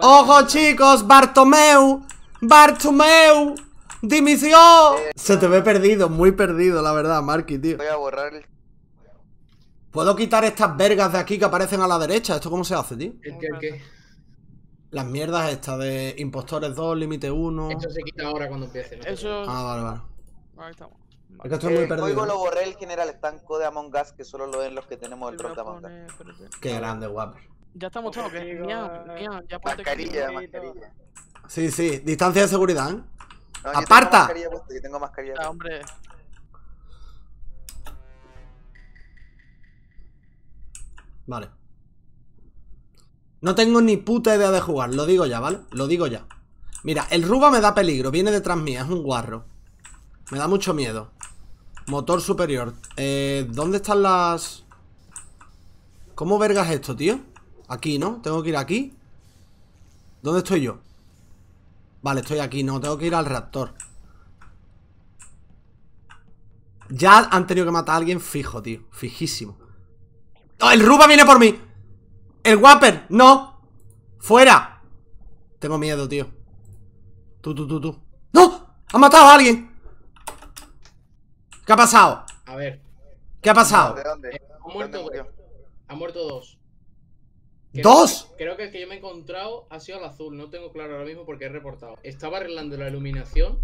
¡Ojo, chicos! ¡Bartomeu! ¡Bartomeu! ¡Dimisión! Se te ve perdido, muy perdido, la verdad, Marky, tío. Voy a borrar ¿Puedo quitar estas vergas de aquí que aparecen a la derecha? ¿Esto cómo se hace, tío? ¿El qué, el qué? Las mierdas estas de Impostores 2, Límite 1... Eso se quita ahora cuando empiece. No Eso... Ah, vale, vale. Ahí estamos. Es eh, ¿eh? borré el general estanco de Among Us, que solo lo ven los que tenemos el drop de Qué grande, guapo. Ya estamos todos. Mía, ah, ah. ya, ya, ya mascarilla, mascarilla. Sí, sí, distancia de seguridad, ¿eh? ¡Aparta! Vale. No tengo ni puta idea de jugar, lo digo ya, ¿vale? Lo digo ya. Mira, el Ruba me da peligro, viene detrás mía, es un guarro. Me da mucho miedo. Motor superior. Eh, ¿Dónde están las...? ¿Cómo vergas esto, tío? Aquí, ¿no? Tengo que ir aquí ¿Dónde estoy yo? Vale, estoy aquí, no, tengo que ir al raptor Ya han tenido que matar a alguien fijo, tío Fijísimo ¡Oh, el Ruba viene por mí! ¡El wapper ¡No! ¡Fuera! Tengo miedo, tío Tú, tú, tú, tú ¡No! ¡Han matado a alguien! ¿Qué ha pasado? A ver ¿Qué ha pasado? ¿De dónde? Eh, muerto, ¿Han muerto dos ¡Dos! creo que el que yo me he encontrado ha sido el azul, no tengo claro ahora mismo porque he reportado. Estaba arreglando la iluminación.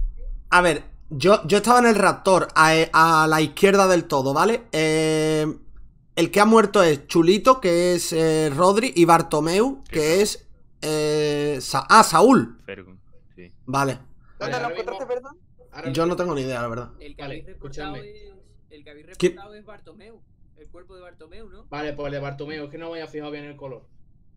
A ver, yo, yo estaba en el raptor, a, a la izquierda del todo, ¿vale? Eh, el que ha muerto es Chulito, que es eh, Rodri, y Bartomeu, que es. Eh, ah, Saúl. Vale. ¿Dónde lo encontraste, Yo no tengo ni idea, la verdad. El que vale, el que reportado es Bartomeu. El cuerpo de Bartomeu, ¿no? Vale, pues el de Bartomeu, es que no me había fijado bien el color.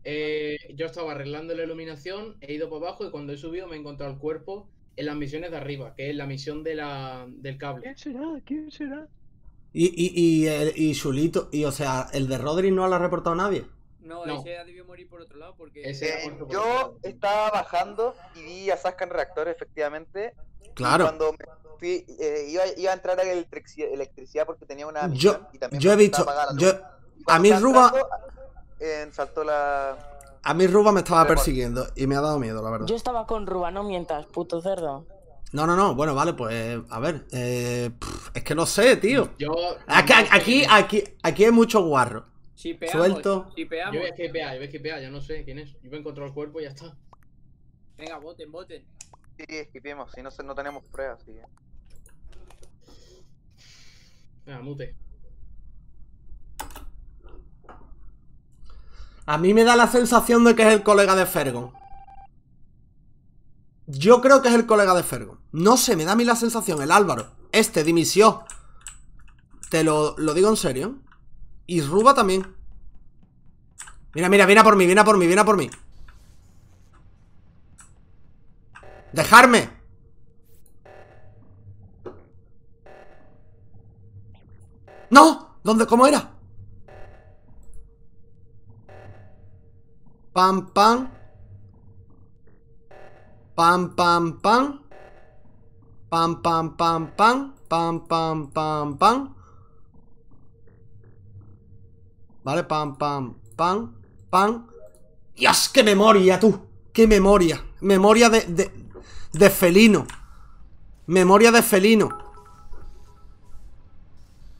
Eh, yo estaba arreglando la iluminación, he ido por abajo y cuando he subido me he encontrado el cuerpo en las misiones de arriba, que es la misión de la, del cable. ¿Quién será? ¿Quién será? Y, y, y, eh, y y o sea, el de Rodri no lo ha reportado nadie. No, ese ha debió morir por otro lado porque... yo estaba bajando y vi a Saskan reactor efectivamente. Claro. Cuando eh, iba, a entrar a electricidad porque tenía una... yo, he visto... Yo, a mí Ruba en la. A mí Ruba me estaba persiguiendo y me ha dado miedo, la verdad. Yo estaba con Ruba, no mientas, puto cerdo. No, no, no, bueno, vale, pues a ver. Eh, es que no sé, tío. Yo, aquí, ah, aquí, aquí, aquí hay mucho guarro. Suelto. Yo voy a skipear, yo voy a skipear, ya no sé quién es. Yo voy a encontrar el cuerpo y ya está. Venga, boten, voten. Sí, skipemos, si no, no tenemos pruebas. Sí. Venga, mute. A mí me da la sensación de que es el colega de Fergo. Yo creo que es el colega de Fergo. No sé, me da a mí la sensación, el Álvaro. Este dimisión Te lo, lo digo en serio. Y Ruba también. Mira, mira, viene a por mí, viene a por mí, viene a por mí. ¡Dejarme! ¡No! ¿Dónde? ¿Cómo era? Pam, pam. Pam, pam, pam. Pam, pam, pam, pam. Pam, pam, pam, pam. Vale, pam, pam, pam, pam. ¡Dios, qué memoria, tú! ¡Qué memoria! Memoria de, de, de felino. Memoria de felino.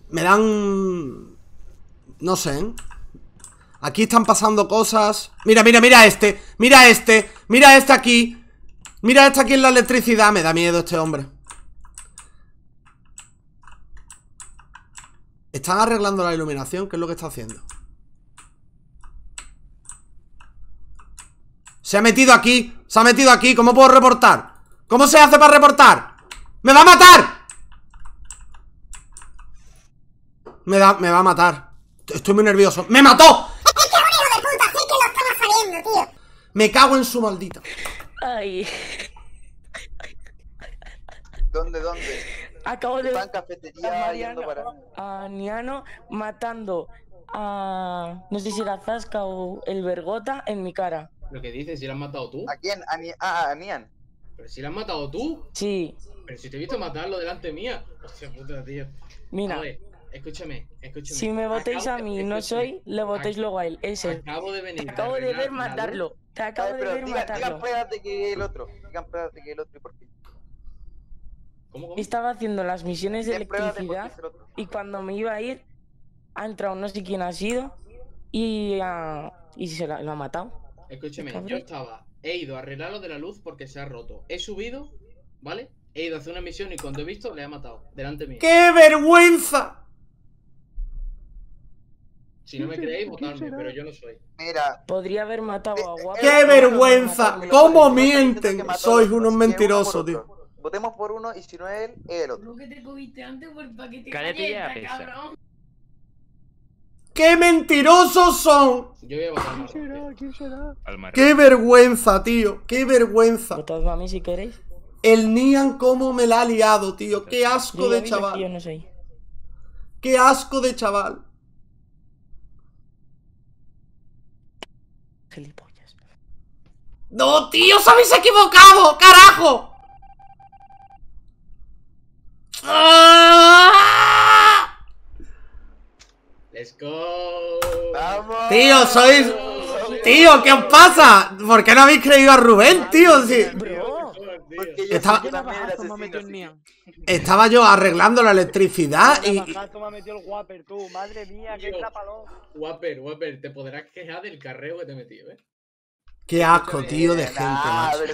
Me dan... No sé, ¿eh? Aquí están pasando cosas Mira, mira, mira este Mira este Mira este aquí Mira este aquí en la electricidad Me da miedo este hombre Están arreglando la iluminación ¿Qué es lo que está haciendo Se ha metido aquí Se ha metido aquí ¿Cómo puedo reportar? ¿Cómo se hace para reportar? ¡Me va a matar! Me, da, me va a matar Estoy muy nervioso ¡Me mató! Me cago en su maldita. Ay. ¿Dónde, dónde? Acabo de ver cafetería a, a Niano matando a... No sé si la Zasca o el Vergota en mi cara. Lo que dices, si lo has matado tú. ¿A quién? A, ah, Nian. ¿Pero si lo has matado tú? Sí. Pero si te he visto matarlo delante mía. Hostia puta, tío. Mira. escúchame, escúchame. Si me votéis a mí, no soy, le votéis luego a él. Ese. Acabo de venir. Acabo de ver matarlo. Te acabo de ver matarlo. que el otro. que el otro y por Estaba haciendo las misiones de electricidad y cuando me iba a ir, ha entrado no sé quién ha sido y, ah, y se lo ha matado. Escúcheme, yo estaba, he ido a arreglarlo de la luz porque se ha roto. He subido, ¿vale? He ido a hacer una misión y cuando he visto le ha matado, delante mío. ¡Qué vergüenza! Si no me creéis, votadme, pero yo lo soy. Mira. Podría haber matado eh, a Guapo. ¡Qué vergüenza! ¿Cómo mienten? Sois unos mentirosos, tío. Votemos por uno y si no es él, el otro. ¡Qué mentirosos son! Yo voy a votar ¿Quién será? ¿Quién será? ¡Qué vergüenza, tío! ¡Qué vergüenza! Votad a mí si queréis. El Nian cómo me la ha liado, tío. ¡Qué asco de chaval! Yo no soy. ¡Qué asco de chaval! ¡No, tío! ¡Os habéis equivocado! ¡Carajo! ¡Ah! ¡Let's go! ¡Vamos! Tío, sois... Tío, ¿qué os pasa? ¿Por qué no habéis creído a Rubén, tío? estaba, yo arreglando la electricidad y. Madre mía, te podrás quejar del carreo que te metido, eh. Qué asco, tío, de gente, macho.